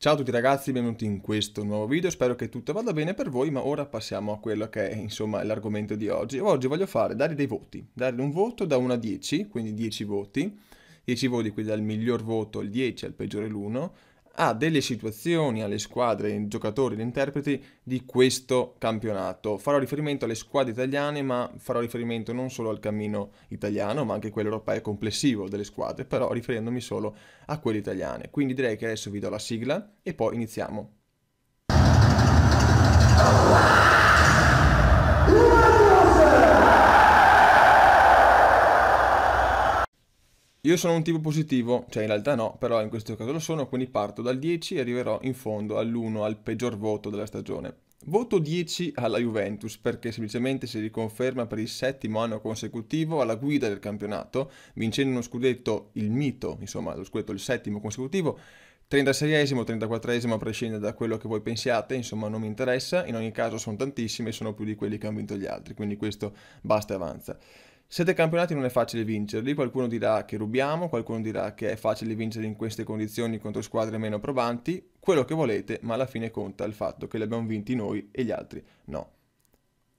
Ciao a tutti ragazzi, benvenuti in questo nuovo video, spero che tutto vada bene per voi, ma ora passiamo a quello che è insomma l'argomento di oggi. Oggi voglio fare, dare dei voti, dare un voto da 1 a 10, quindi 10 voti, 10 voti quindi dal miglior voto il 10 al peggiore l'1, a delle situazioni, alle squadre, ai giocatori, agli interpreti di questo campionato. Farò riferimento alle squadre italiane, ma farò riferimento non solo al cammino italiano, ma anche quello europeo complessivo delle squadre, però riferendomi solo a quelle italiane. Quindi direi che adesso vi do la sigla e poi iniziamo. Io sono un tipo positivo, cioè in realtà no, però in questo caso lo sono, quindi parto dal 10 e arriverò in fondo all'1, al peggior voto della stagione. Voto 10 alla Juventus perché semplicemente si riconferma per il settimo anno consecutivo alla guida del campionato, vincendo uno scudetto, il mito, insomma lo scudetto il settimo consecutivo, 36esimo, 34esimo a prescindere da quello che voi pensiate, insomma non mi interessa, in ogni caso sono tantissime e sono più di quelli che hanno vinto gli altri, quindi questo basta e avanza. Sette campionati non è facile vincerli, qualcuno dirà che rubiamo, qualcuno dirà che è facile vincere in queste condizioni contro squadre meno provanti, quello che volete, ma alla fine conta il fatto che li abbiamo vinti noi e gli altri no.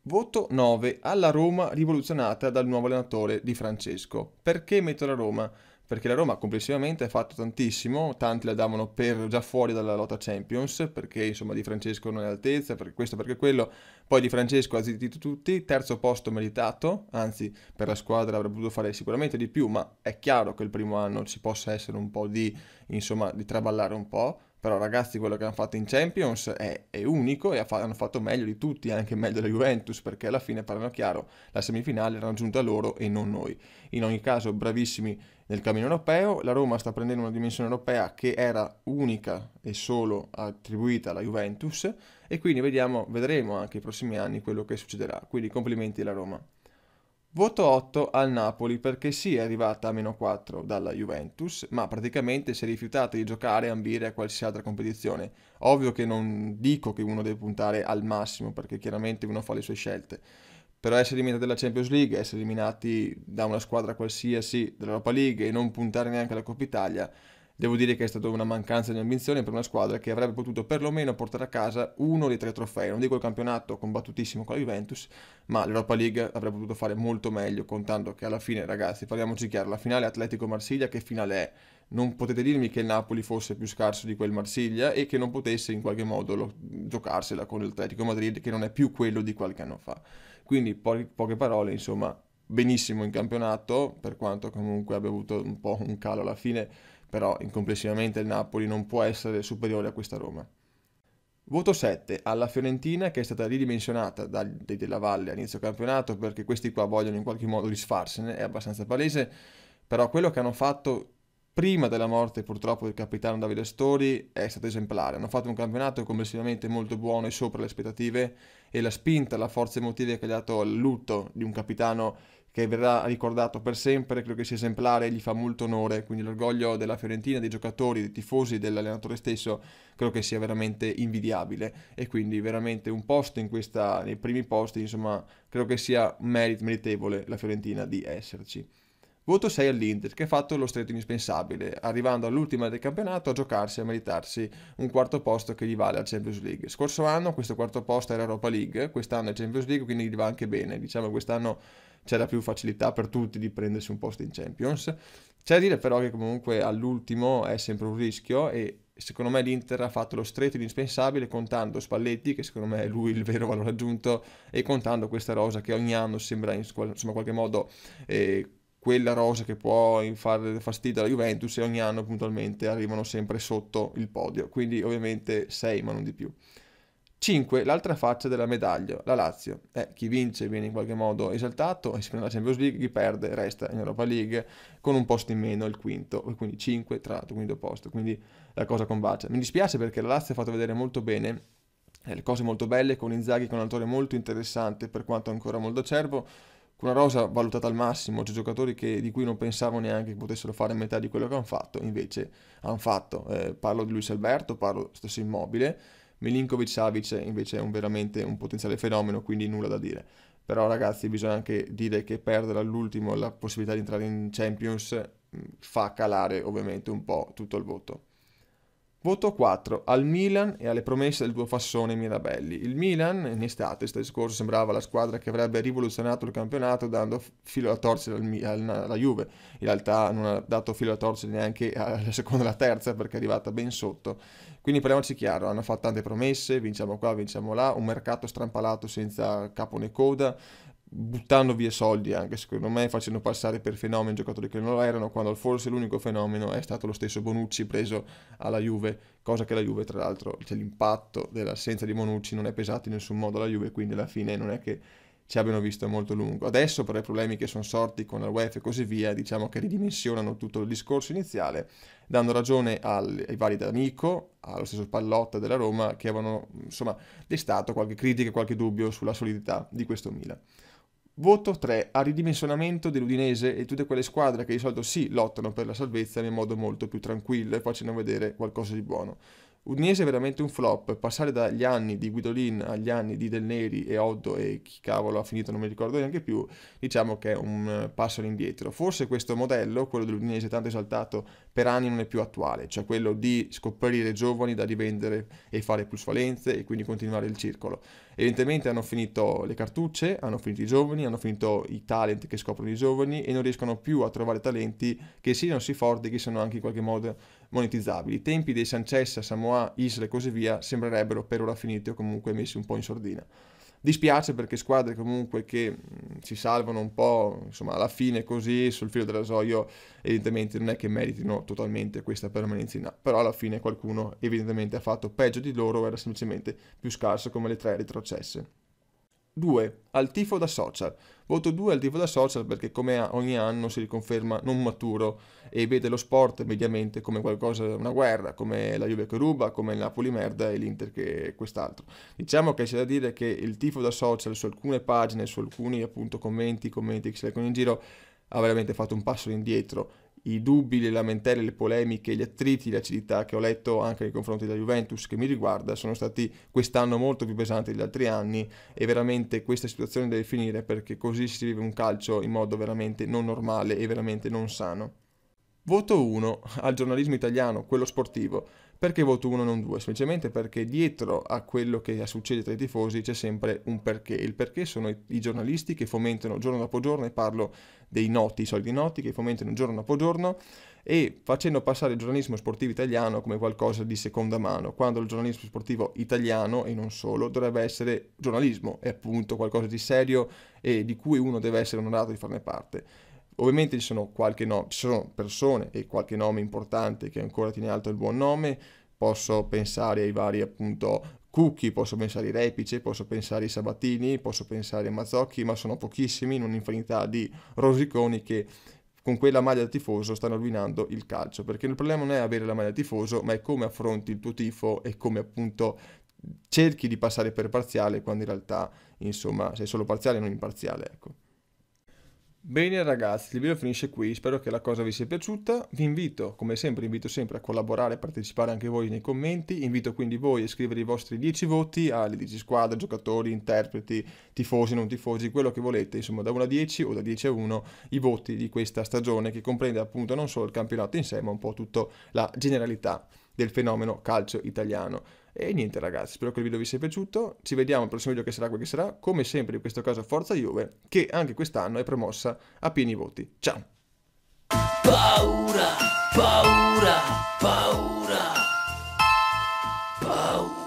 Voto 9 alla Roma rivoluzionata dal nuovo allenatore di Francesco. Perché metto la Roma? perché la Roma complessivamente ha fatto tantissimo, tanti la davano per già fuori dalla lotta Champions, perché insomma Di Francesco non è altezza, perché questo, perché quello, poi Di Francesco ha zittito tutti, terzo posto meritato, anzi per la squadra avrebbe potuto fare sicuramente di più, ma è chiaro che il primo anno ci possa essere un po' di, insomma, di traballare un po', però ragazzi quello che hanno fatto in Champions è, è unico e ha fa- hanno fatto meglio di tutti, anche meglio della Juventus, perché alla fine, parlano chiaro, la semifinale era raggiunta loro e non noi. In ogni caso, bravissimi nel cammino europeo, la Roma sta prendendo una dimensione europea che era unica e solo attribuita alla Juventus e quindi vediamo, vedremo anche i prossimi anni quello che succederà, quindi complimenti alla Roma. Voto 8 al Napoli perché sì è arrivata a meno 4 dalla Juventus, ma praticamente si è rifiutata di giocare e ambire a qualsiasi altra competizione. Ovvio che non dico che uno deve puntare al massimo perché chiaramente uno fa le sue scelte però essere eliminati dalla Champions League, essere eliminati da una squadra qualsiasi dell'Europa League e non puntare neanche alla Coppa Italia, devo dire che è stata una mancanza di ambizione per una squadra che avrebbe potuto perlomeno portare a casa uno dei tre trofei. Non dico il campionato combattutissimo con la Juventus, ma l'Europa League avrebbe potuto fare molto meglio, contando che alla fine, ragazzi, parliamoci chiaro, la finale Atletico-Marsiglia, che finale è? Non potete dirmi che il Napoli fosse più scarso di quel Marsiglia e che non potesse in qualche modo lo, giocarsela con l'Atletico Madrid, che non è più quello di qualche anno fa. Quindi, po- poche parole, insomma, benissimo in campionato, per quanto comunque abbia avuto un po' un calo alla fine, però complessivamente il Napoli non può essere superiore a questa Roma. Voto 7 alla Fiorentina che è stata ridimensionata dai della Valle a inizio campionato perché questi qua vogliono in qualche modo disfarsene, è abbastanza palese, però quello che hanno fatto prima della morte purtroppo del capitano Davide Stori è stato esemplare, hanno fatto un campionato complessivamente molto buono e sopra le aspettative, e la spinta, la forza emotiva che ha dato al lutto di un capitano che verrà ricordato per sempre, credo che sia esemplare e gli fa molto onore, quindi l'orgoglio della Fiorentina, dei giocatori, dei tifosi, dell'allenatore stesso, credo che sia veramente invidiabile e quindi veramente un posto in questa, nei primi posti, insomma, credo che sia meritevole la Fiorentina di esserci. Voto 6 all'Inter, che ha fatto lo stretto indispensabile, arrivando all'ultima del campionato a giocarsi e a meritarsi un quarto posto che gli vale al Champions League. Scorso anno questo quarto posto era Europa League, quest'anno è Champions League, quindi gli va anche bene. Diciamo che quest'anno c'era più facilità per tutti di prendersi un posto in Champions. C'è da dire però che comunque all'ultimo è sempre un rischio e secondo me l'Inter ha fatto lo stretto indispensabile contando Spalletti, che secondo me è lui il vero valore aggiunto, e contando questa rosa che ogni anno sembra in, insomma, qualche modo eh, quella rosa che può fare fastidio alla Juventus e ogni anno puntualmente arrivano sempre sotto il podio, quindi ovviamente 6 ma non di più. 5. L'altra faccia della medaglia, la Lazio. Eh, chi vince viene in qualche modo esaltato e si prende la Champions League, chi perde resta in Europa League con un posto in meno il quinto, quindi 5 tra l'altro, quinto posto, quindi la cosa combacia. Mi dispiace perché la Lazio ha fatto vedere molto bene, eh, le cose molto belle, con Inzaghi con un autore molto interessante per quanto ancora molto acerbo, con una rosa valutata al massimo, c'è giocatori che, di cui non pensavo neanche che potessero fare metà di quello che hanno fatto, invece hanno fatto. Eh, parlo di Luis Alberto, parlo stesso immobile, Milinkovic Savic invece è un, veramente un potenziale fenomeno, quindi nulla da dire. Però ragazzi bisogna anche dire che perdere all'ultimo la possibilità di entrare in Champions mm, fa calare ovviamente un po' tutto il voto. Voto 4 al Milan e alle promesse del duo Fassone Mirabelli. Il Milan in estate, l'estate scorso, sembrava la squadra che avrebbe rivoluzionato il campionato dando filo da torcere alla Juve. In realtà non ha dato filo da torcere neanche alla seconda e alla terza perché è arrivata ben sotto. Quindi parliamoci chiaro, hanno fatto tante promesse, vinciamo qua, vinciamo là, un mercato strampalato senza capo né coda, buttando via soldi anche secondo me, facendo passare per fenomeni giocatori che non lo erano, quando forse l'unico fenomeno è stato lo stesso Bonucci preso alla Juve, cosa che la Juve tra l'altro, cioè l'impatto dell'assenza di Bonucci non è pesato in nessun modo alla Juve, quindi alla fine non è che ci abbiano visto molto lungo. Adesso però i problemi che sono sorti con la UEFA e così via, diciamo che ridimensionano tutto il discorso iniziale, dando ragione al, ai vari D'Amico, allo stesso Pallotta della Roma, che avevano insomma destato qualche critica, qualche dubbio sulla solidità di questo Milan. Voto 3 a ridimensionamento dell'Udinese e tutte quelle squadre che di solito sì lottano per la salvezza in modo molto più tranquillo e facendo vedere qualcosa di buono. Udinese è veramente un flop, passare dagli anni di Guidolin agli anni di Del Neri e Oddo e chi cavolo ha finito non mi ricordo neanche più, diciamo che è un eh, passo all'indietro. Forse questo modello, quello dell'Udinese tanto esaltato per anni, non è più attuale, cioè quello di scoprire giovani da rivendere e fare plusvalenze e quindi continuare il circolo. Evidentemente hanno finito le cartucce, hanno finito i giovani, hanno finito i talent che scoprono i giovani e non riescono più a trovare talenti che siano sì forti, che siano anche in qualche modo monetizzabili. I tempi dei Sancessa, Samoa, Isla e così via sembrerebbero per ora finiti o comunque messi un po' in sordina. Dispiace perché squadre comunque che mm, si salvano un po', insomma, alla fine così sul filo del rasoio, evidentemente non è che meritino totalmente questa permanenza in A, però alla fine qualcuno evidentemente ha fatto peggio di loro, era semplicemente più scarso come le tre retrocesse. 2 al tifo da social. Voto 2 al tifo da social perché come ogni anno si riconferma non maturo e vede lo sport mediamente come qualcosa, una guerra, come la Juve che ruba, come il Napoli merda e l'Inter che è quest'altro. Diciamo che c'è da dire che il tifo da social su alcune pagine, su alcuni appunto commenti, commenti che si leggono in giro, ha veramente fatto un passo indietro i dubbi, le lamentele, le polemiche, gli attriti, l'acidità che ho letto anche nei confronti della Juventus che mi riguarda sono stati quest'anno molto più pesanti degli altri anni e veramente questa situazione deve finire perché così si vive un calcio in modo veramente non normale e veramente non sano. Voto 1 al giornalismo italiano, quello sportivo. Perché voto 1 e non 2? Semplicemente perché dietro a quello che succede tra i tifosi c'è sempre un perché. Il perché sono i, i giornalisti che fomentano giorno dopo giorno, e parlo dei noti, i soldi noti, che fomentano giorno dopo giorno e facendo passare il giornalismo sportivo italiano come qualcosa di seconda mano, quando il giornalismo sportivo italiano, e non solo, dovrebbe essere giornalismo, è appunto qualcosa di serio e di cui uno deve essere onorato di farne parte. Ovviamente ci sono, no, ci sono persone e qualche nome importante che ancora tiene alto il buon nome, posso pensare ai vari appunto Cucchi, posso pensare ai Repice, posso pensare ai Sabatini, posso pensare ai Mazzocchi, ma sono pochissimi in un'infinità di rosiconi che con quella maglia da tifoso stanno rovinando il calcio, perché il problema non è avere la maglia da tifoso, ma è come affronti il tuo tifo e come appunto cerchi di passare per parziale quando in realtà, insomma, sei solo parziale e non imparziale, ecco. Bene ragazzi, il video finisce qui, spero che la cosa vi sia piaciuta, vi invito, come sempre, invito sempre a collaborare e partecipare anche voi nei commenti, invito quindi voi a scrivere i vostri 10 voti alle 10 squadre, giocatori, interpreti, tifosi, non tifosi, quello che volete, insomma da 1 a 10 o da 10 a 1 i voti di questa stagione che comprende appunto non solo il campionato in sé ma un po' tutta la generalità del fenomeno calcio italiano. E niente ragazzi, spero che il video vi sia piaciuto, ci vediamo al prossimo video che sarà quel che sarà, come sempre in questo caso Forza Juve, che anche quest'anno è promossa a pieni voti. Ciao! Paura, paura, paura, paura.